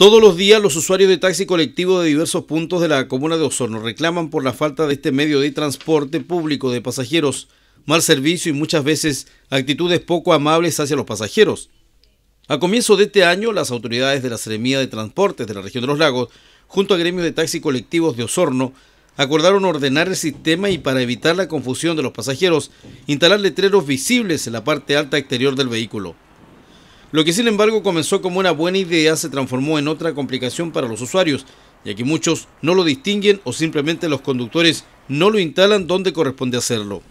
Todos los días los usuarios de taxi colectivo de diversos puntos de la comuna de Osorno reclaman por la falta de este medio de transporte público de pasajeros, mal servicio y muchas veces actitudes poco amables hacia los pasajeros. A comienzo de este año, las autoridades de la Seremía de Transportes de la región de los lagos, junto a gremios de taxis colectivos de Osorno, acordaron ordenar el sistema y para evitar la confusión de los pasajeros, instalar letreros visibles en la parte alta exterior del vehículo. Lo que sin embargo comenzó como una buena idea se transformó en otra complicación para los usuarios, ya que muchos no lo distinguen o simplemente los conductores no lo instalan donde corresponde hacerlo.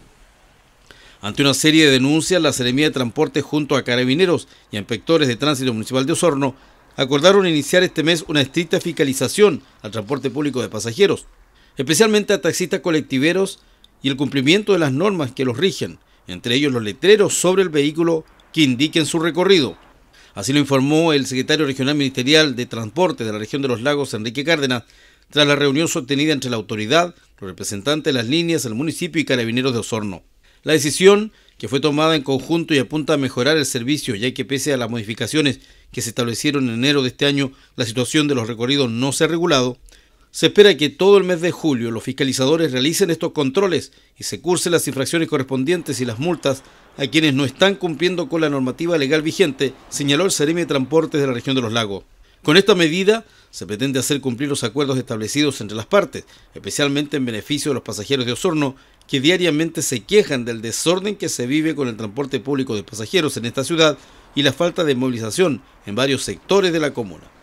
Ante una serie de denuncias, la Seremía de Transporte junto a carabineros y a inspectores de tránsito municipal de Osorno acordaron iniciar este mes una estricta fiscalización al transporte público de pasajeros, especialmente a taxistas colectiveros y el cumplimiento de las normas que los rigen, entre ellos los letreros sobre el vehículo que indiquen su recorrido. Así lo informó el secretario regional ministerial de Transporte de la región de los lagos, Enrique Cárdenas, tras la reunión sostenida entre la autoridad, los representantes de las líneas, el municipio y carabineros de Osorno. La decisión, que fue tomada en conjunto y apunta a mejorar el servicio, ya que pese a las modificaciones que se establecieron en enero de este año, la situación de los recorridos no se ha regulado, se espera que todo el mes de julio los fiscalizadores realicen estos controles y se cursen las infracciones correspondientes y las multas a quienes no están cumpliendo con la normativa legal vigente, señaló el seremi de Transportes de la región de los lagos. Con esta medida se pretende hacer cumplir los acuerdos establecidos entre las partes, especialmente en beneficio de los pasajeros de Osorno, que diariamente se quejan del desorden que se vive con el transporte público de pasajeros en esta ciudad y la falta de movilización en varios sectores de la comuna.